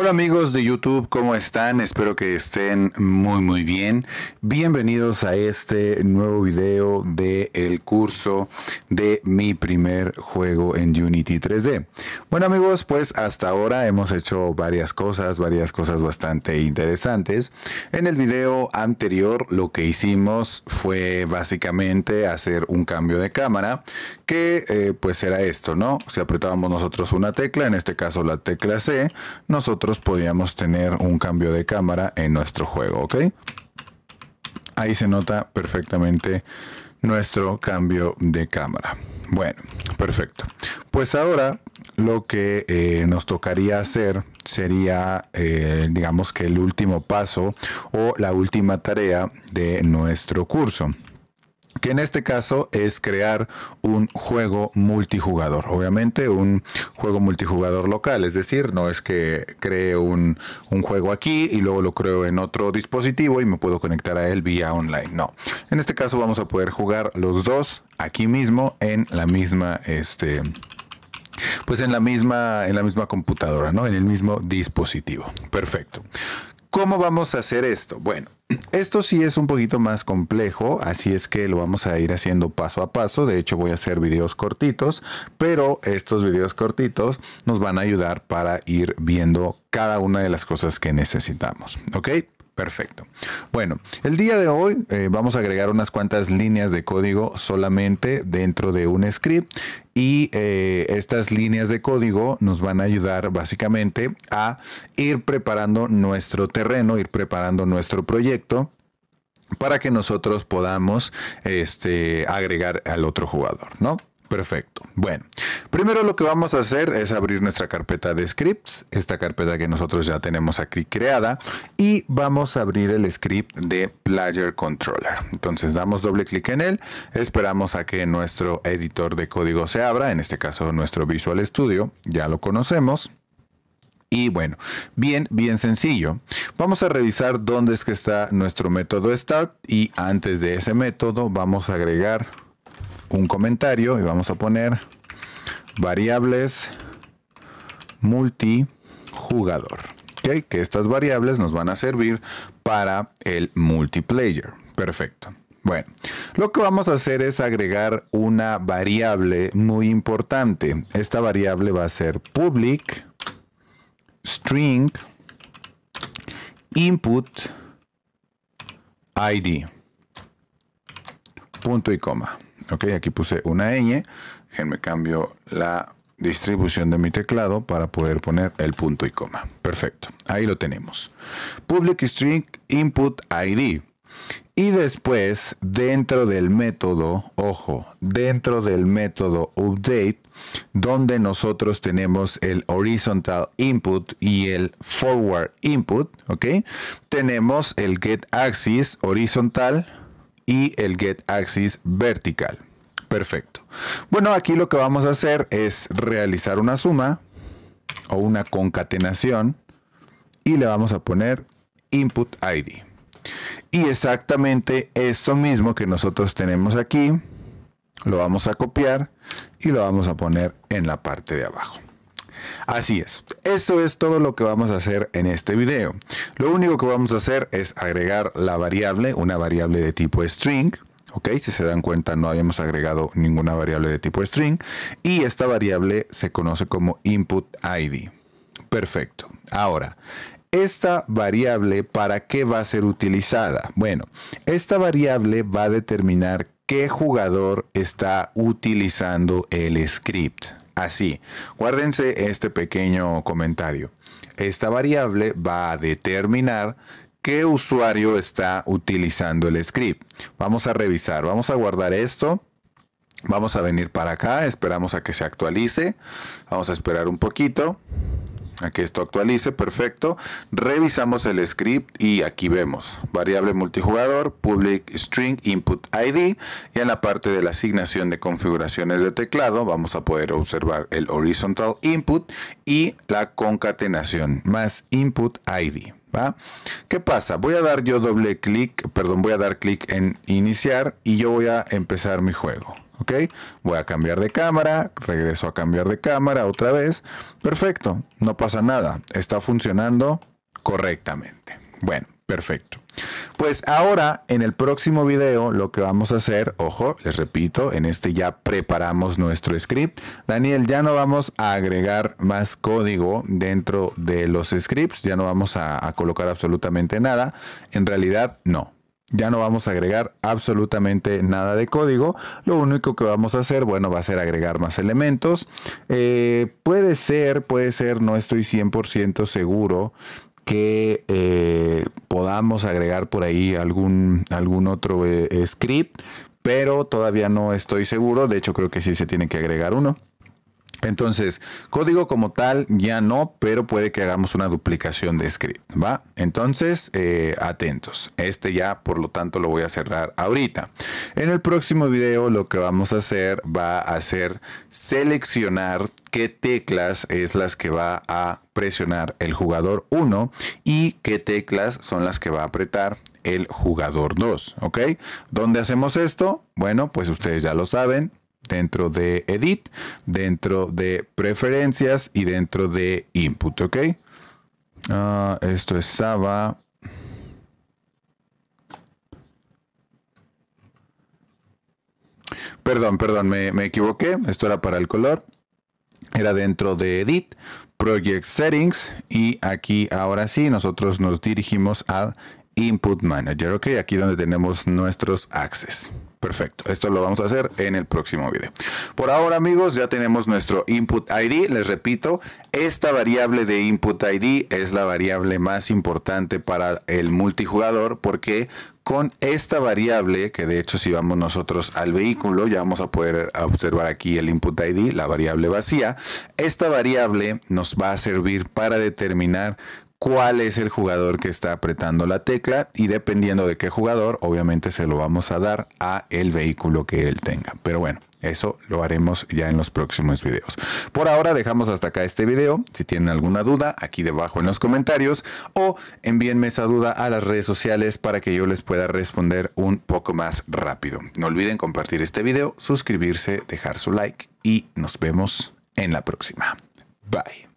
Hola amigos de YouTube, ¿cómo están? Espero que estén muy muy bien. Bienvenidos a este nuevo video del el curso de mi primer juego en Unity 3D. Bueno amigos, pues hasta ahora hemos hecho varias cosas, varias cosas bastante interesantes. En el video anterior lo que hicimos fue básicamente hacer un cambio de cámara, que eh, pues era esto, ¿no? Si apretábamos nosotros una tecla, en este caso la tecla C, nosotros Podríamos podíamos tener un cambio de cámara en nuestro juego, ¿ok? Ahí se nota perfectamente nuestro cambio de cámara. Bueno, perfecto. Pues ahora lo que eh, nos tocaría hacer sería, eh, digamos que el último paso o la última tarea de nuestro curso que en este caso es crear un juego multijugador. Obviamente un juego multijugador local, es decir, no es que cree un, juego aquí y luego lo creo en otro dispositivo y me puedo conectar a él vía online. No, en este caso vamos a poder jugar los dos aquí mismo en la misma... Este, pues en la misma en la misma computadora, ¿no? En el mismo dispositivo. Perfecto. ¿Cómo vamos a hacer esto? Bueno, esto sí es un poquito más complejo, así es que lo vamos a ir haciendo paso a paso. De hecho, voy a hacer videos cortitos, pero estos videos cortitos nos van a ayudar para ir viendo cada una de las cosas que necesitamos. ¿Ok? Perfecto. Bueno, el día de hoy eh, vamos a agregar unas cuantas líneas de código solamente dentro de un script y eh, estas líneas de código nos van a ayudar básicamente a ir preparando nuestro terreno, ir preparando nuestro proyecto para que nosotros podamos este, agregar al otro jugador, ¿no? Perfecto. Bueno, primero lo que vamos a hacer es abrir nuestra carpeta de scripts, esta carpeta que nosotros ya tenemos aquí creada, y vamos a abrir el script de Player Controller. Entonces damos doble clic en él, esperamos a que nuestro editor de código se abra, en este caso nuestro Visual Studio, ya lo conocemos. Y bueno, bien, bien sencillo. Vamos a revisar dónde es que está nuestro método start y antes de ese método vamos a agregar un comentario y vamos a poner variables multijugador. Que estas variables nos van a servir para el multiplayer. Perfecto. Bueno, lo que vamos a hacer es agregar una variable muy importante. Esta variable va a ser public string input id. Punto y coma. Ok, aquí puse una ñ. me cambio la distribución de mi teclado para poder poner el punto y coma. Perfecto, ahí lo tenemos. Public string input ID. Y después, dentro del método, ojo, dentro del método update, donde nosotros tenemos el horizontal input y el forward input, ¿ok? Tenemos el get axis horizontal, y el Get Axis vertical. Perfecto. Bueno, aquí lo que vamos a hacer es realizar una suma o una concatenación y le vamos a poner input ID. Y exactamente esto mismo que nosotros tenemos aquí, lo vamos a copiar y lo vamos a poner en la parte de abajo. Así es, eso es todo lo que vamos a hacer en este video. Lo único que vamos a hacer es agregar la variable, una variable de tipo string, ¿ok? Si se dan cuenta no habíamos agregado ninguna variable de tipo string y esta variable se conoce como input ID. Perfecto. Ahora, ¿esta variable para qué va a ser utilizada? Bueno, esta variable va a determinar qué jugador está utilizando el script así. Guárdense este pequeño comentario. Esta variable va a determinar qué usuario está utilizando el script. Vamos a revisar, vamos a guardar esto. Vamos a venir para acá, esperamos a que se actualice. Vamos a esperar un poquito. Aquí que esto actualice, perfecto. Revisamos el script y aquí vemos variable multijugador, public string input ID y en la parte de la asignación de configuraciones de teclado vamos a poder observar el horizontal input y la concatenación más input ID. ¿Va? ¿Qué pasa? Voy a dar yo doble clic, perdón, voy a dar clic en iniciar y yo voy a empezar mi juego. ¿ok? Voy a cambiar de cámara, regreso a cambiar de cámara otra vez. Perfecto, no pasa nada, está funcionando correctamente. Bueno, perfecto. Pues ahora en el próximo video lo que vamos a hacer, ojo, les repito, en este ya preparamos nuestro script. Daniel, ya no vamos a agregar más código dentro de los scripts, ya no vamos a, a colocar absolutamente nada. En realidad, no. Ya no vamos a agregar absolutamente nada de código. Lo único que vamos a hacer, bueno, va a ser agregar más elementos. Eh, puede ser, puede ser, no estoy 100% seguro que eh, podamos agregar por ahí algún, algún otro eh, script, pero todavía no estoy seguro. De hecho, creo que sí se tiene que agregar uno. Entonces, código como tal ya no, pero puede que hagamos una duplicación de script, ¿va? Entonces, eh, atentos. Este ya, por lo tanto, lo voy a cerrar ahorita. En el próximo video lo que vamos a hacer va a ser seleccionar qué teclas es las que va a presionar el jugador 1 y qué teclas son las que va a apretar el jugador 2, ¿ok? ¿Dónde hacemos esto? Bueno, pues ustedes ya lo saben, dentro de Edit, dentro de Preferencias y dentro de Input, ¿ok? Ah, esto es Saba. Perdón, perdón, me, equivoqué. Esto era para el color. Era dentro de Edit, Project Settings y aquí ahora sí nosotros nos dirigimos al Input Manager, ok, aquí donde tenemos nuestros access. Perfecto, esto lo vamos a hacer en el próximo video. Por ahora amigos, ya tenemos nuestro input ID. Les repito, esta variable de input ID es la variable más importante para el multijugador porque con esta variable, que de hecho si vamos nosotros al vehículo, ya vamos a poder observar aquí el input ID, la variable vacía, esta variable nos va a servir para determinar cuál es el jugador que está apretando la tecla y dependiendo de qué jugador, obviamente se lo vamos a dar a el vehículo que él tenga. Pero bueno, eso lo haremos ya en los próximos videos. Por ahora dejamos hasta acá este video. Si tienen alguna duda, aquí debajo en los comentarios o envíenme esa duda a las redes sociales para que yo les pueda responder un poco más rápido. No olviden compartir este video, suscribirse, dejar su like y nos vemos en la próxima. Bye.